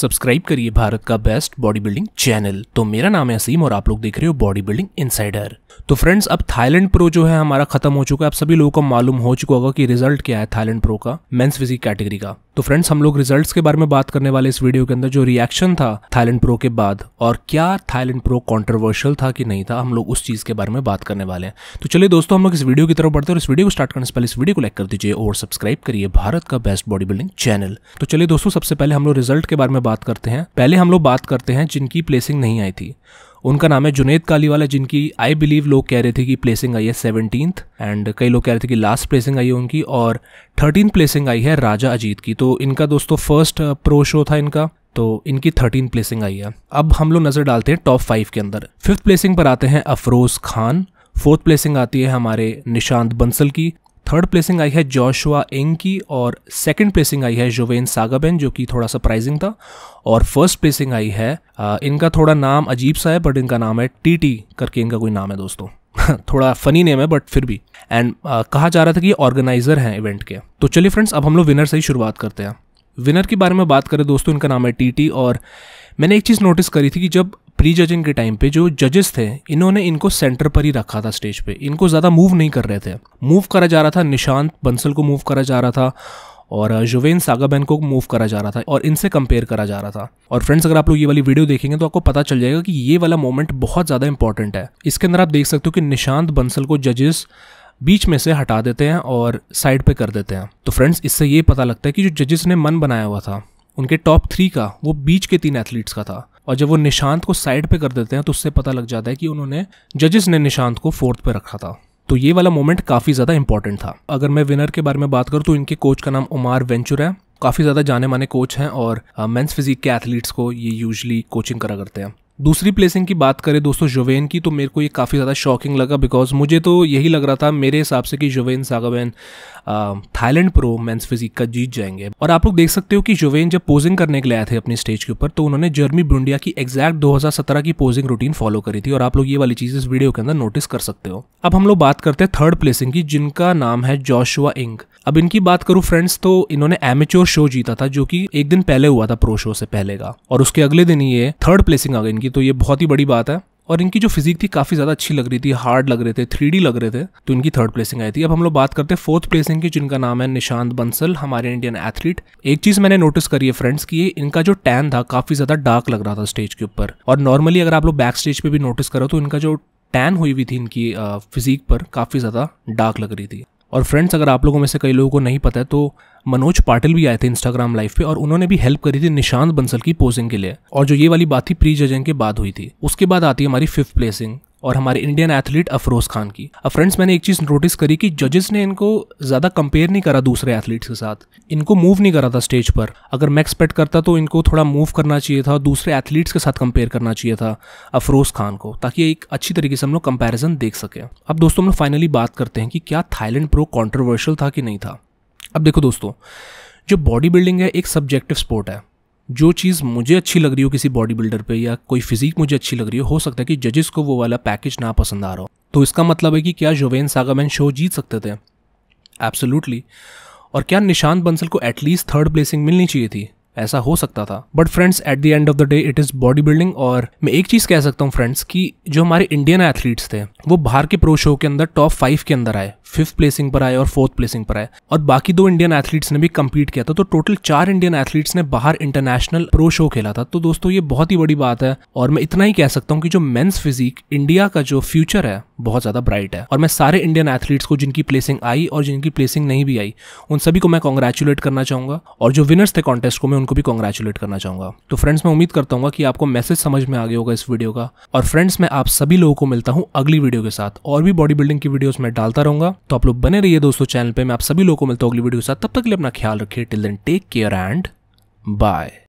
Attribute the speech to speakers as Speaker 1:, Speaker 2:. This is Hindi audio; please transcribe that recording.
Speaker 1: सब्सक्राइब करिए भारत का बेस्ट बॉडी बिल्डिंग चैनल तो मेरा नाम है असीम और आप लोग देख रहे हो बॉडी बिल्डिंग इनसाइडर तो फ्रेंड्स अब थाईलैंड प्रो जो है हमारा खत्म हो चुका है आप सभी लोगों को मालूम हो चुका होगा कि रिजल्ट क्या है थाईलैंड प्रो का मेंस फिजिक कैटेगरी का तो फ्रेंड्स हम लोग रिजल्ट्स के बारे में बात करने वाले इस वीडियो के अंदर जो रिएक्शन था थाईलैंड प्रो के बाद और क्या थाईलैंड प्रो कॉन्ट्रोवर्शियल था कि नहीं था हम लोग उस चीज़ के बारे में बात करने वाले हैं तो चलिए दोस्तों हम लोग इस वीडियो की तरफ बढ़ते हैं और इस वीडियो को स्टार्ट करने से पहले इस वीडियो को लाइक कर दीजिए और सब्सक्राइब करिए भारत का बेस्ट बॉडी बिल्डिंग चैनल तो चलिए दोस्तों सबसे पहले हम लोग रिजल्ट के बारे में बात करते हैं पहले हम लोग बात करते हैं जिनकी प्लेसिंग नहीं आई थी उनका नाम है जुनेद कालीवाला जिनकी आई बिलीव लोग कह रहे थे कि प्लेसिंग आई है सेवनटीन एंड कई लोग कह रहे थे कि लास्ट प्लेसिंग आई है उनकी और थर्टीन प्लेसिंग आई है राजा अजीत की तो इनका दोस्तों फर्स्ट प्रो शो था इनका तो इनकी थर्टीन प्लेसिंग आई है अब हम लोग नज़र डालते हैं टॉप फाइव के अंदर फिफ्थ प्लेसिंग पर आते हैं अफरोज खान फोर्थ प्लेसिंग आती है हमारे निशांत बंसल की थर्ड प्लेसिंग आई है जोशुआ एंग की और सेकंड प्लेसिंग आई है जोवेन सागाबेन जो कि थोड़ा सरप्राइजिंग था और फर्स्ट प्लेसिंग आई है इनका थोड़ा नाम अजीब सा है बट इनका नाम है टी टी करके इनका कोई नाम है दोस्तों थोड़ा फनी नेम है बट फिर भी एंड कहा जा रहा था कि ऑर्गेनाइजर हैं इवेंट के तो चलिए फ्रेंड्स अब हम लोग विनर से ही शुरुआत करते हैं विनर के बारे में बात करें दोस्तों इनका नाम है टी टी और मैंने एक चीज़ नोटिस करी थी कि जब प्री जजिंग के टाइम पे जो जजेस थे इन्होंने इनको सेंटर पर ही रखा था स्टेज पे इनको ज़्यादा मूव नहीं कर रहे थे मूव करा जा रहा था निशांत बंसल को मूव करा जा रहा था और जुवेन सागाबैन को मूव करा जा रहा था और इनसे कंपेयर करा जा रहा था और फ्रेंड्स अगर आप लोग ये वाली वीडियो देखेंगे तो आपको पता चल जाएगा कि ये वाला मोमेंट बहुत ज़्यादा इंपॉर्टेंट है इसके अंदर आप देख सकते हो कि निशांत बंसल को जजेस बीच में से हटा देते हैं और साइड पर कर देते हैं तो फ्रेंड्स इससे ये पता लगता है कि जो जजेस ने मन बनाया हुआ था उनके टॉप थ्री का वो बीच के तीन एथलीट्स का था और जब वो निशांत को साइड पे कर देते हैं तो उससे पता लग जाता है कि उन्होंने जजेस ने निशांत को फोर्थ पे रखा था तो ये वाला मोमेंट काफ़ी ज़्यादा इंपॉर्टेंट था अगर मैं विनर के बारे में बात करूँ तो इनके कोच का नाम उमार वेंचुर है काफ़ी ज़्यादा जाने माने कोच हैं और मेंस uh, फिजिक के एथलीट्स को ये यूजली कोचिंग करा करते हैं दूसरी प्लेसिंग की बात करें दोस्तों जोवेन की तो मेरे को ये काफ़ी ज़्यादा शॉकिंग लगा बिकॉज मुझे तो यही लग रहा था मेरे हिसाब से कि जोवेन सागावैन थाईलैंड प्रो मेंस फिजिक का जीत जाएंगे और आप लोग देख सकते हो कि जोवेन जब पोजिंग करने के लिए आए थे अपने स्टेज के ऊपर तो उन्होंने जर्मी ब्रुंडिया की एग्जैक्ट दो की पोजिंग रूटीन फॉलो करी थी और आप लोग ये वाली चीज़ इस वीडियो के अंदर नोटिस कर सकते हो अब हम लोग बात करते हैं थर्ड प्लेसिंग की जिनका नाम है जोशुआ इंग अब इनकी बात करूँ फ्रेंड्स तो इन्होंने एमेच्योर शो जीता था जो कि एक दिन पहले हुआ था प्रो शो से पहले का और उसके अगले दिन ये थर्ड प्लेसिंग आ गई इनकी तो ये बहुत ही बड़ी बात है और इनकी जो फिजिक थी काफी ज्यादा अच्छी लग रही थी हार्ड लग रहे थे थ्री लग रहे थे तो इनकी थर्ड प्लेसिंग आई थी अब हम लोग बात करते हैं फोर्थ प्लेसिंग की जिनका नाम है निशांत बंसल हमारे इंडियन एथलीट एक चीज मैंने नोटिस करी है फ्रेंड्स की इनका जो टैन था काफी ज्यादा डार्क लग रहा था स्टेज के ऊपर और नॉर्मली अगर आप लोग बैक स्टेज पे भी नोटिस करो तो इनका जो टैन हुई हुई थी इनकी फिजिक पर काफ़ी ज़्यादा डार्क लग रही थी और फ्रेंड्स अगर आप लोगों में से कई लोगों को नहीं पता है तो मनोज पाटिल भी आए थे इंस्टाग्राम लाइव पे और उन्होंने भी हेल्प करी थी निशांत बंसल की पोजिंग के लिए और जो ये वाली बात थी प्री जजिंग के बाद हुई थी उसके बाद आती है हमारी फिफ्थ प्लेसिंग और हमारे इंडियन एथलीट अफरोज खान की अब फ्रेंड्स मैंने एक चीज़ नोटिस करी कि जजेस ने इनको ज़्यादा कंपेयर नहीं करा दूसरे एथलीट्स के साथ इनको मूव नहीं करा था स्टेज पर अगर मैं एक्सपेक्ट करता तो इनको थोड़ा मूव करना चाहिए था दूसरे एथलीट्स के साथ कंपेयर करना चाहिए था अफरोज खान को ताकि एक अच्छी तरीके से हम लोग कंपेरिजन देख सकें अब दोस्तों हम लोग फाइनली बात करते हैं कि क्या थाईलैंड प्रो कॉन्ट्रोवर्शियल था कि नहीं था अब देखो दोस्तों जो बॉडी बिल्डिंग है एक सब्जेक्टिव स्पोर्ट है जो चीज़ मुझे अच्छी लग रही हो किसी बॉडी बिल्डर पे या कोई फिजिक मुझे अच्छी लग रही हो हो सकता है कि जजेस को वो वाला पैकेज ना पसंद आ रहा हो तो इसका मतलब है कि क्या जोवेन सागामैन शो जीत सकते थे एब्सोल्युटली और क्या निशांत बंसल को एटलीस्ट थर्ड प्लेसिंग मिलनी चाहिए थी ऐसा हो सकता था but friends at the end of the day it is body building और मैं एक चीज़ कह सकता हूँ फ्रेंड्स कि जो हमारे इंडियन एथलीट्स थे वो बाहर के प्रो शो के अंदर टॉप फाइव के अंदर आए फिफ्थ प्लेसिंग पर आए और फोर्थ प्लेसिंग पर आए और बाकी दो इंडियन एथलीट्स ने भी कम्पीट किया था तो टोटल चार इंडियन एथलीट्स ने बाहर इंटरनेशनल प्रो शो खेला था तो दोस्तों ये बहुत ही बड़ी बात है और मैं इतना ही कह सकता हूँ कि जो मेन्स फिजिक इंडिया का जो फ्यूचर है बहुत ज़्यादा ब्राइट है और मैं सारे इंडियन एथलीट्स को जिनकी प्लेसिंग आई और जिनकी प्लेसिंग नहीं भी आई उन सभी को मैं कॉन्ग्रेचुलेट करना चाहूंगा और जो विनर्स थे कॉन्टेस्ट को मैं उनको भी कॉन्ग्रेचुलेट करना चाहूंगा तो फ्रेंड्स मैं उम्मीद करता हूँ कि आपको मैसेज समझ में आ गया होगा इस वीडियो का और फ्रेंड्स मैं आप सभी लोगों को मिलता हूँ अगली वीडियो के साथ और भी बॉडी बिल्डिंग की वीडियो मैं डालता रहूंगा तो आप लोग बने रहिए दोस्तों चैनल पर मैं आप सभी लोगों को मिलता हूँ अगली वीडियो के साथ तब तक लिए अपना ख्याल रखिए till then take care and bye